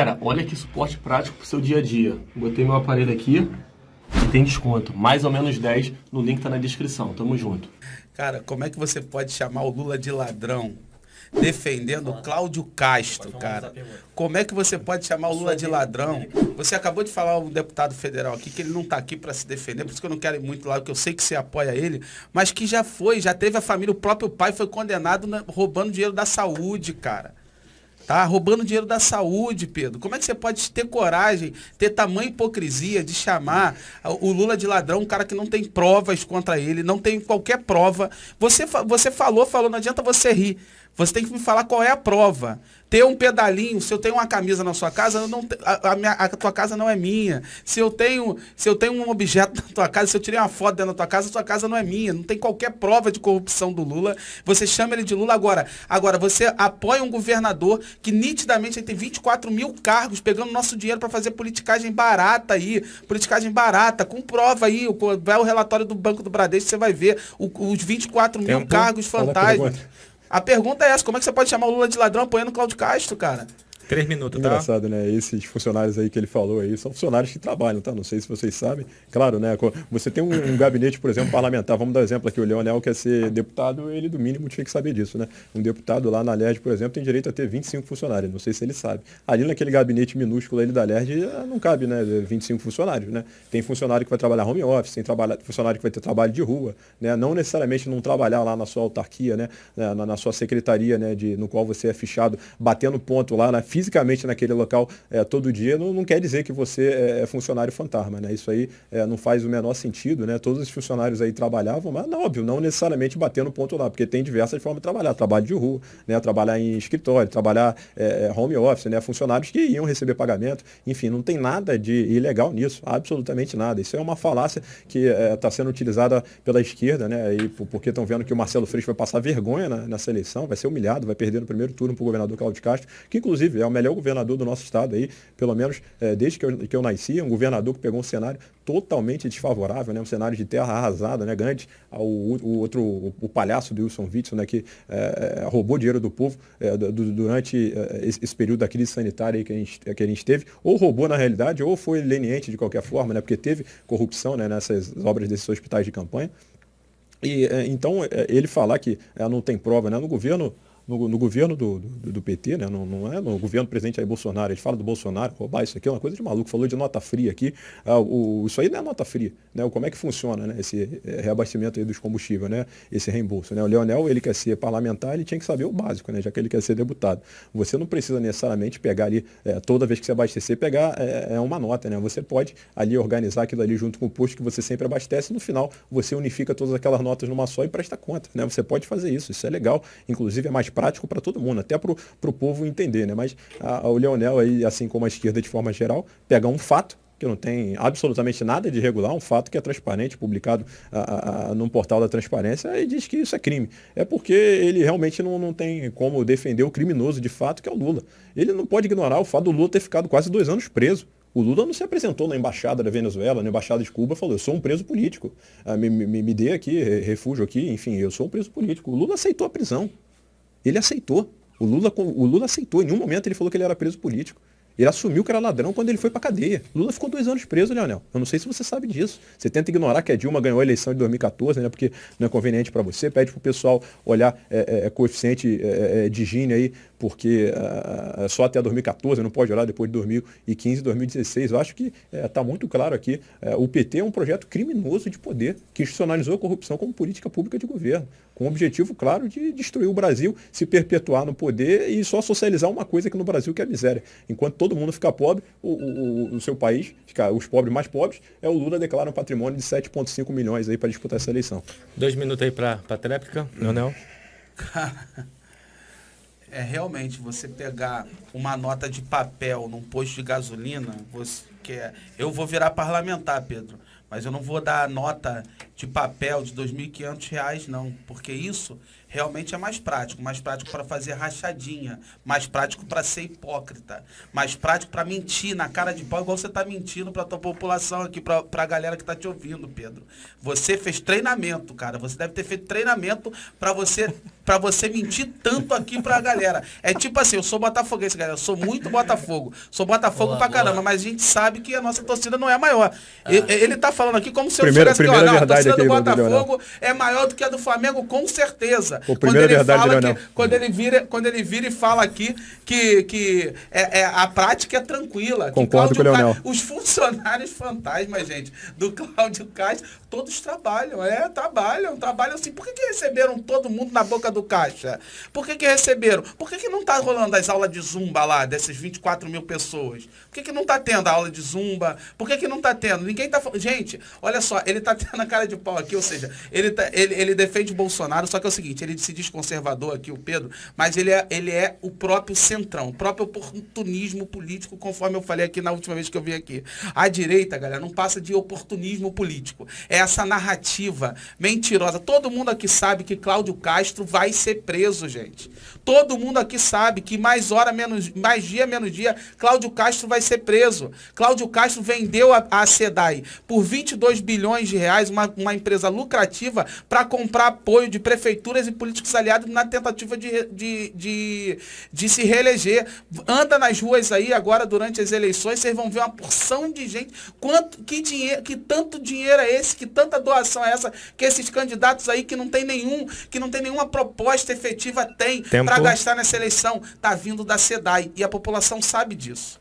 Cara, olha que suporte prático pro seu dia a dia. Botei meu aparelho aqui e tem desconto. Mais ou menos 10 no link tá na descrição. Tamo junto. Cara, como é que você pode chamar o Lula de ladrão? defendendo Cláudio Castro, cara. Como é que você pode chamar o Lula de ladrão? Você acabou de falar um deputado federal aqui que ele não está aqui para se defender, por isso que eu não quero ir muito lá, porque eu sei que você apoia ele, mas que já foi, já teve a família, o próprio pai foi condenado roubando dinheiro da saúde, cara. Tá roubando dinheiro da saúde, Pedro. Como é que você pode ter coragem, ter tamanha hipocrisia de chamar o Lula de ladrão, um cara que não tem provas contra ele, não tem qualquer prova? Você, você falou, falou, não adianta você rir. Você tem que me falar qual é a prova. Ter um pedalinho, se eu tenho uma camisa na sua casa, não, a, a, minha, a, tua casa não é minha. Se eu, tenho, se eu tenho um objeto na tua casa, se eu tirei uma foto dentro da tua casa, a tua casa não é minha. Não tem qualquer prova de corrupção do Lula. Você chama ele de Lula agora. Agora, você apoia um governador que nitidamente tem 24 mil cargos pegando nosso dinheiro para fazer politicagem barata aí. Politicagem barata, com prova aí. Vai o relatório do Banco do Bradesco, você vai ver o, os 24 Tempo. mil cargos fantásticos. A pergunta é essa, como é que você pode chamar o Lula de ladrão apoiando o Cláudio Castro, cara? Três minutos, Engraçado, tá? Engraçado, né? Esses funcionários aí que ele falou aí são funcionários que trabalham, tá? Não sei se vocês sabem. Claro, né? Você tem um, um gabinete, por exemplo, parlamentar. Vamos dar um exemplo aqui. O Leonel quer ser deputado, ele do mínimo tinha que saber disso, né? Um deputado lá na LERJ, por exemplo, tem direito a ter 25 funcionários. Não sei se ele sabe. Ali naquele gabinete minúsculo ali da LERJ eh, não cabe, né? 25 funcionários, né? Tem funcionário que vai trabalhar home office, tem trabalha... funcionário que vai ter trabalho de rua, né? Não necessariamente não trabalhar lá na sua autarquia, né? Na, na sua secretaria, né? De, no qual você é fichado, batendo ponto lá na né? fisicamente naquele local é, todo dia, não, não, quer dizer que você é, é funcionário fantasma, né? Isso aí é, não faz o menor sentido, né? Todos os funcionários aí trabalhavam, mas não, óbvio, não necessariamente bater no ponto lá, porque tem diversas formas de trabalhar, trabalho de rua, né? Trabalhar em escritório, trabalhar é, é home office, né? Funcionários que iam receber pagamento, enfim, não tem nada de ilegal nisso, absolutamente nada. Isso é uma falácia que está é, sendo utilizada pela esquerda, né? E porque estão vendo que o Marcelo Freixo vai passar vergonha na, nessa eleição, vai ser humilhado, vai perder no primeiro turno para o governador Cláudio Castro, que inclusive é o melhor governador do nosso estado aí, pelo menos é, desde que eu, que eu nasci, um governador que pegou um cenário totalmente desfavorável, né? um cenário de terra arrasada, né? grande o o outro, o, o palhaço do Wilson Witson, né? que é, é, roubou dinheiro do povo é, do, durante é, esse, esse, período da crise sanitária que a, gente, que a gente teve, ou roubou na realidade, ou foi leniente de qualquer forma, né? porque teve corrupção né? nessas obras desses hospitais de campanha. E, é, então, ele falar que não tem prova, né? no governo no, no governo do, do, do, PT, né? Não, não, é no governo presidente Jair Bolsonaro. Ele fala do Bolsonaro, roubar isso aqui é uma coisa de maluco. Falou de nota fria aqui. Ah, o, isso aí não é nota fria. Né? Como é que funciona né? esse é, reabastecimento dos combustíveis, né? esse reembolso? Né? O Leonel, ele quer ser parlamentar, ele tinha que saber o básico, né? já que ele quer ser deputado. Você não precisa necessariamente pegar ali, é, toda vez que você abastecer, pegar é, é, uma nota. Né? Você pode ali organizar aquilo ali junto com o posto que você sempre abastece. No final, você unifica todas aquelas notas numa só e presta conta. Né? Você pode fazer isso. Isso é legal. Inclusive, é mais prático prático para todo mundo, até para o povo entender, né? Mas a, o Leonel aí, assim como a esquerda de forma geral, pega um fato que não tem absolutamente nada de irregular, um fato que é transparente, publicado a, a, num portal da transparência, e diz que isso é crime. É porque ele realmente não, não tem como defender o criminoso de fato, que é o Lula. Ele não pode ignorar o fato do Lula ter ficado quase dois anos preso. O Lula não se apresentou na embaixada da Venezuela, na embaixada de Cuba, falou: eu sou um preso político, ah, me, me, me dê aqui refúgio aqui, enfim, eu sou um preso político. O Lula aceitou a prisão. Ele aceitou. O Lula, o Lula aceitou. Em nenhum momento ele falou que ele era preso político. Ele assumiu que era ladrão quando ele foi pra cadeia. Lula ficou dois anos preso, Leonel. Eu não sei se você sabe disso. Você tenta ignorar que a Dilma ganhou a eleição de 2014, né? Porque não é conveniente para você. Pede pro pessoal olhar é, é, é coeficiente é, é, é de Gini aí, porque ah, só até 2014, não pode olhar depois de 2015, 2016. Eu acho que está muito claro aqui. o PT é um projeto criminoso de poder que institucionalizou a corrupção como política pública de governo com o objetivo, claro, de destruir o Brasil, se perpetuar no poder e só socializar uma coisa que no Brasil que é miséria. Enquanto todo todo mundo fica pobre, o, o, o seu país, fica, os pobres mais pobres, é o Lula declara um patrimônio de 7,5 milhões aí para disputar essa eleição. Dois minutos aí para a tréplica, Leonel. Cara é realmente você pegar uma nota de papel num posto de gasolina, você quer. É, eu vou virar parlamentar, Pedro, mas eu não vou dar nota de papel de R$ 2.500, não, porque isso realmente é mais prático. Mais prático para fazer rachadinha, mais prático para ser hipócrita, mais prático para mentir na cara de pau, igual você está mentindo para a tua população aqui, para a galera que está te ouvindo, Pedro. Você fez treinamento, cara. Você deve ter feito treinamento para você para você mentir tanto aqui pra galera. É tipo assim, eu sou botafoguense, galera. Eu sou muito Botafogo. Sou Botafogo boa, pra caramba, boa. mas a gente sabe que a nossa torcida não é maior. Ah. Ele, tá falando aqui como se eu primeiro tivesse que, ó, não, a torcida do Botafogo é maior do que a do Flamengo, com certeza. o quando ele verdade, fala que, quando ele vira, quando ele vira e fala aqui que, que é, é a prática é tranquila. Concordo com o Leonel. os funcionários fantasmas, gente, do Cláudio Castro, todos trabalham, é, trabalham, trabalham assim. Por que, que receberam todo mundo na boca do do caixa? Por que, que receberam? Por que, que não está rolando as aulas de zumba lá, dessas 24 mil pessoas? Por que, que não está tendo a aula de zumba? Por que, que não está tendo? Ninguém está falando. Gente, olha só, ele está tendo a cara de pau aqui, ou seja, ele, tá, ele, ele defende Bolsonaro, só que é o seguinte, ele se diz conservador aqui, o Pedro, mas ele é, ele é o próprio centrão, o próprio oportunismo político, conforme eu falei aqui na última vez que eu vim aqui. A direita, galera, não passa de oportunismo político. É essa narrativa mentirosa. Todo mundo aqui sabe que Cláudio Castro vai vai ser preso, gente. Todo mundo aqui sabe que mais hora, menos, mais dia, menos dia, Cláudio Castro vai ser preso. Cláudio Castro vendeu a, a SEDAI por 22 bilhões de reais, uma, uma empresa lucrativa, para comprar apoio de prefeituras e políticos aliados na tentativa de, de, de, de se reeleger. Anda nas ruas aí agora durante as eleições, vocês vão ver uma porção de gente. Quanto, que, dinheiro, que tanto dinheiro é esse, que tanta doação é essa, que esses candidatos aí que não tem nenhum, que não tem nenhuma proposta proposta efetiva tem para gastar nessa eleição? Está vindo da SEDAI e a população sabe disso.